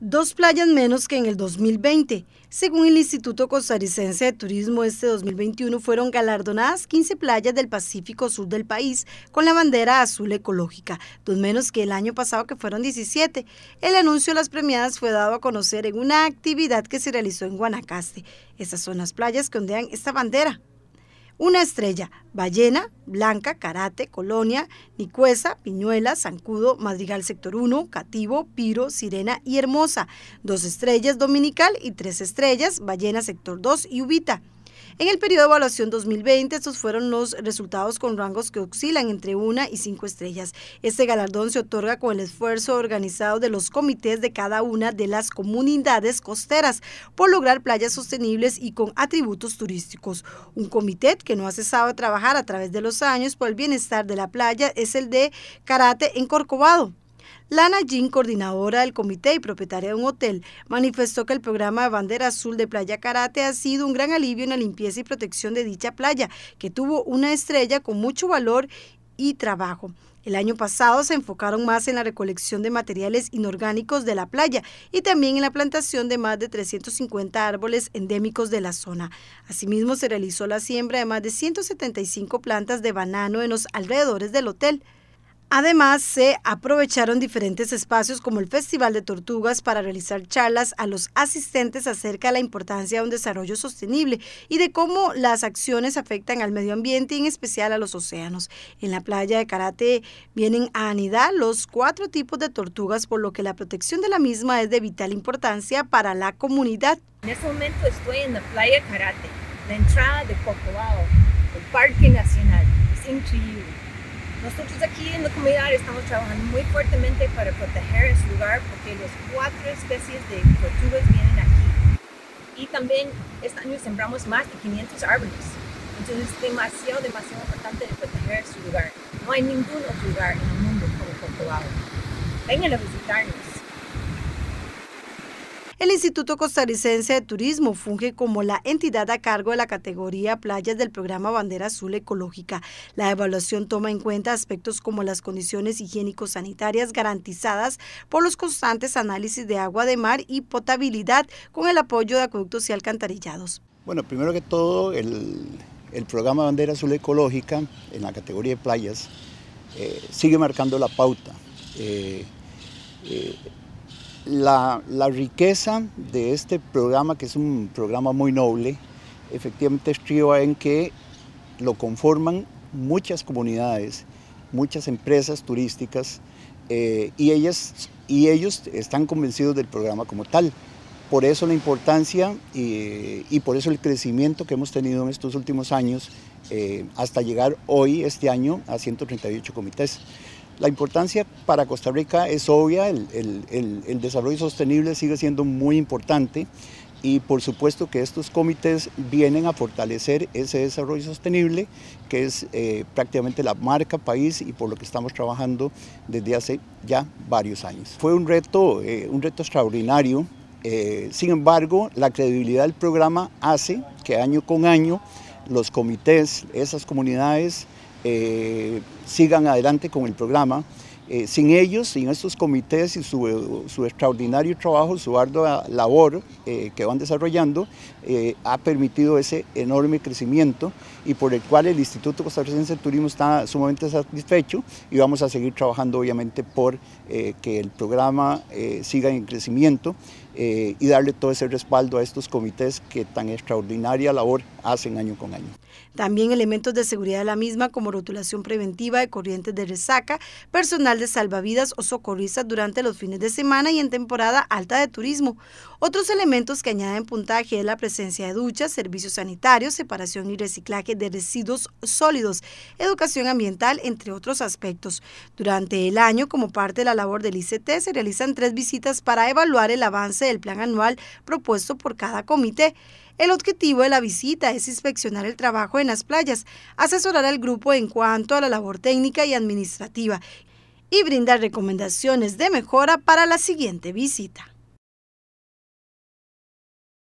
Dos playas menos que en el 2020. Según el Instituto Costarricense de Turismo, este 2021 fueron galardonadas 15 playas del Pacífico Sur del país con la bandera azul ecológica, dos menos que el año pasado que fueron 17. El anuncio de las premiadas fue dado a conocer en una actividad que se realizó en Guanacaste. Estas son las playas que ondean esta bandera. Una estrella, Ballena, Blanca, Karate, Colonia, Nicuesa, Piñuela, Zancudo, Madrigal Sector 1, Cativo, Piro, Sirena y Hermosa. Dos estrellas, Dominical y tres estrellas, Ballena Sector 2 y Ubita. En el periodo de evaluación 2020, estos fueron los resultados con rangos que oscilan entre una y cinco estrellas. Este galardón se otorga con el esfuerzo organizado de los comités de cada una de las comunidades costeras por lograr playas sostenibles y con atributos turísticos. Un comité que no ha cesado de trabajar a través de los años por el bienestar de la playa es el de Karate en Corcovado, Lana Jean, coordinadora del comité y propietaria de un hotel, manifestó que el programa de bandera azul de Playa Karate ha sido un gran alivio en la limpieza y protección de dicha playa, que tuvo una estrella con mucho valor y trabajo. El año pasado se enfocaron más en la recolección de materiales inorgánicos de la playa y también en la plantación de más de 350 árboles endémicos de la zona. Asimismo, se realizó la siembra de más de 175 plantas de banano en los alrededores del hotel. Además, se aprovecharon diferentes espacios como el Festival de Tortugas para realizar charlas a los asistentes acerca de la importancia de un desarrollo sostenible y de cómo las acciones afectan al medio ambiente y en especial a los océanos. En la playa de Karate vienen a anidar los cuatro tipos de tortugas, por lo que la protección de la misma es de vital importancia para la comunidad. En este momento estoy en la playa Karate, la entrada de Cocobao, el Parque Nacional. Es increíble nosotros aquí en la comunidad estamos trabajando muy fuertemente para proteger este lugar porque las cuatro especies de tortugas vienen aquí. Y también este año sembramos más de 500 árboles. Entonces es demasiado, demasiado importante de proteger su lugar. No hay ningún otro lugar en el mundo como Vengan a visitarnos. El Instituto Costarricense de Turismo funge como la entidad a cargo de la categoría playas del programa Bandera Azul Ecológica. La evaluación toma en cuenta aspectos como las condiciones higiénico-sanitarias garantizadas por los constantes análisis de agua de mar y potabilidad con el apoyo de acueductos y alcantarillados. Bueno, primero que todo, el, programa Bandera Azul Ecológica en la categoría de playas eh, sigue marcando la pauta. Eh, eh, la, riqueza de este programa, que es un programa muy noble, efectivamente estriba en que lo conforman muchas comunidades, muchas empresas turísticas, eh, y, ellas, y ellos están convencidos del programa como tal. Por eso la importancia y, por eso el crecimiento que hemos tenido en estos últimos años, eh, hasta llegar hoy, este año, a 138 comités. La importancia para Costa Rica es obvia, el, desarrollo sostenible sigue siendo muy importante y por supuesto que estos comités vienen a fortalecer ese desarrollo sostenible que es eh, prácticamente la marca país y por lo que estamos trabajando desde hace ya varios años. Fue un reto, eh, un reto extraordinario, eh, sin embargo la credibilidad del programa hace que año con año los comités, esas comunidades, eh, sigan adelante con el programa. Eh, sin ellos, sin estos comités y su, extraordinario trabajo, su ardua labor eh, que van desarrollando, ha permitido ese enorme crecimiento y por el cual el Instituto Costarricense de Turismo está sumamente satisfecho y vamos a seguir trabajando obviamente por que el programa siga en crecimiento eh, y darle todo ese respaldo a estos comités que tan extraordinaria labor hacen año con año. También elementos de seguridad de la misma como rotulación preventiva de corrientes de resaca, personal de salvavidas o socorristas durante los fines de semana y en temporada alta de turismo. Otros elementos que añaden puntaje es la presencia de duchas, servicios sanitarios, separación y reciclaje de residuos sólidos, educación ambiental, entre otros aspectos. Durante el año, como parte de la labor del ICT, se realizan tres visitas para evaluar el avance del plan anual propuesto por cada comité. El objetivo de la visita es inspeccionar el trabajo en las playas, asesorar al grupo en cuanto a la labor técnica y administrativa y brindar recomendaciones de mejora para la siguiente visita.